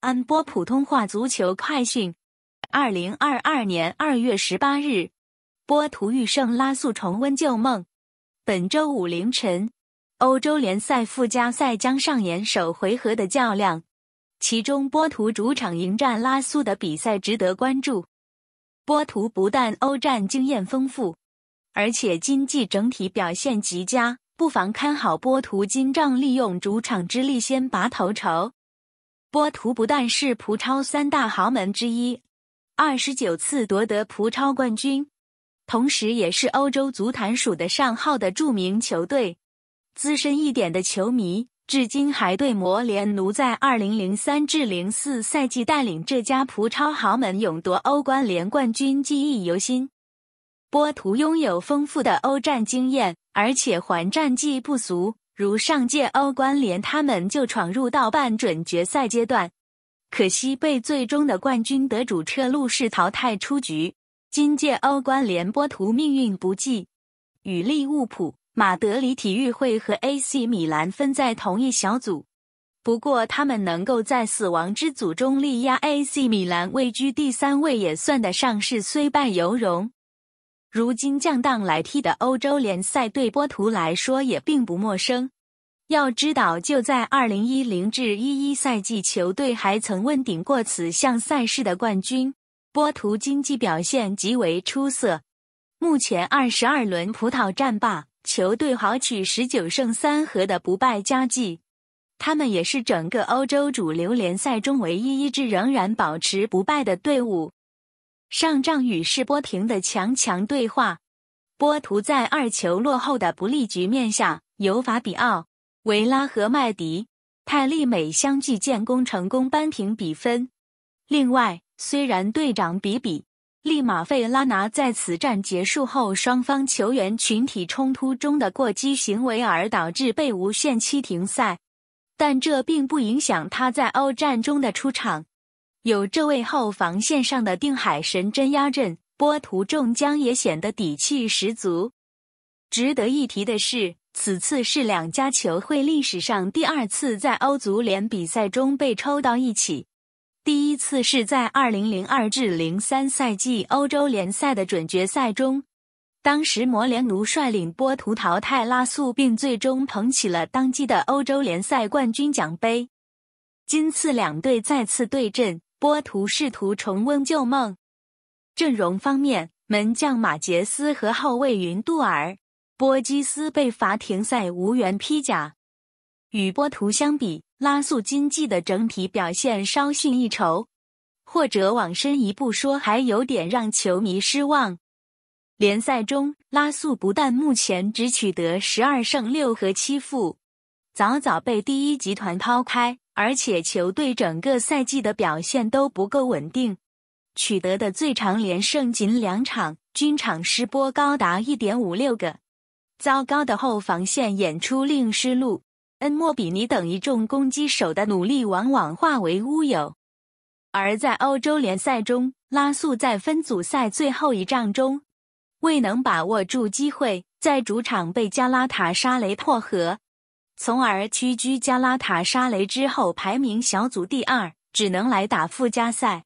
安波普通话足球快讯：二零二二年二月十八日，波图欲胜拉素重温旧梦。本周五凌晨，欧洲联赛附加赛将上演首回合的较量，其中波图主场迎战拉苏的比赛值得关注。波图不但欧战经验丰富，而且今季整体表现极佳，不妨看好波图今仗利用主场之力先拔头筹。波图不但是葡超三大豪门之一，二十九次夺得葡超冠军，同时也是欧洲足坛数的上号的著名球队。资深一点的球迷，至今还对摩联奴在二零零三至零四赛季带领这家葡超豪门勇夺欧冠联冠军记忆犹新。波图拥有丰富的欧战经验，而且还战绩不俗。如上届欧冠联，他们就闯入到半准决赛阶段，可惜被最终的冠军得主车路士淘汰出局。今届欧冠联，波图命运不济，与利物浦、马德里体育会和 AC 米兰分在同一小组。不过，他们能够在死亡之组中力压 AC 米兰，位居第三位，也算得上是虽败犹荣。如今降档来踢的欧洲联赛对波图来说也并不陌生。要知道，就在2010至11赛季，球队还曾问鼎过此项赛事的冠军。波图经济表现极为出色，目前22轮葡萄战罢，球队豪取19胜3和的不败佳绩。他们也是整个欧洲主流联赛中唯一一支仍然保持不败的队伍。上仗与世波廷的强强对话，波图在二球落后的不利局面下，由法比奥、维拉和麦迪、泰利美相继建功，成功扳平比分。另外，虽然队长比比·利马费拉拿在此战结束后，双方球员群体冲突中的过激行为而导致被无限期停赛，但这并不影响他在欧战中的出场。有这位后防线上的定海神针压阵，波图众将也显得底气十足。值得一提的是，此次是两家球会历史上第二次在欧足联比赛中被抽到一起。第一次是在二零零二至零三赛季欧洲联赛的准决赛中，当时摩连奴率领波图淘汰拉素，并最终捧起了当季的欧洲联赛冠军奖杯。今次两队再次对阵。波图试图重温旧梦。阵容方面，门将马杰斯和后卫云杜尔、波基斯被罚停赛，无缘披甲。与波图相比，拉素经济的整体表现稍逊一筹，或者往深一步说，还有点让球迷失望。联赛中，拉素不但目前只取得十二胜六和七负，早早被第一集团抛开。而且球队整个赛季的表现都不够稳定，取得的最长连胜仅两场，均场失波高达一点五六个。糟糕的后防线演出令失路，恩莫比尼等一众攻击手的努力往往化为乌有。而在欧洲联赛中，拉素在分组赛最后一仗中未能把握住机会，在主场被加拉塔沙雷破和。从而屈居加拉塔沙雷之后，排名小组第二，只能来打附加赛。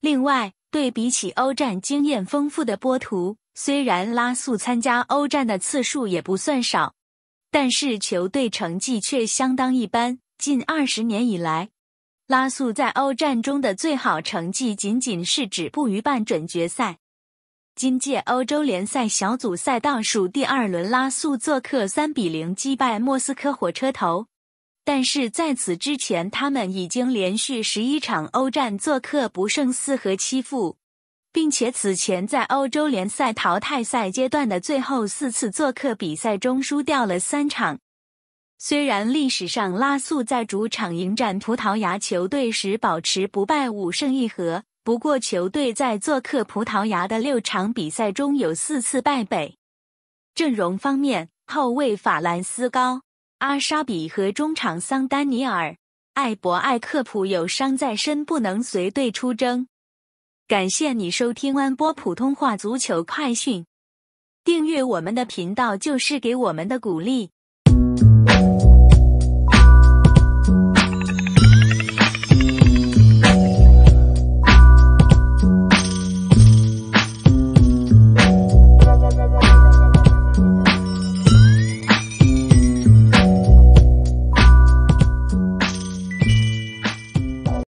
另外，对比起欧战经验丰富的波图，虽然拉素参加欧战的次数也不算少，但是球队成绩却相当一般。近二十年以来，拉素在欧战中的最好成绩仅仅是指步于半准决赛。今届欧洲联赛小组赛倒数第二轮，拉素做客三比零击败莫斯科火车头。但是在此之前，他们已经连续十一场欧战做客不胜四和七负，并且此前在欧洲联赛淘汰赛阶段的最后四次做客比赛中输掉了三场。虽然历史上拉素在主场迎战葡萄牙球队时保持不败五胜一和。不过，球队在做客葡萄牙的六场比赛中有四次败北。阵容方面，后卫法兰斯高、阿沙比和中场桑丹尼尔、艾博艾克普有伤在身，不能随队出征。感谢你收听安波普通话足球快讯，订阅我们的频道就是给我们的鼓励。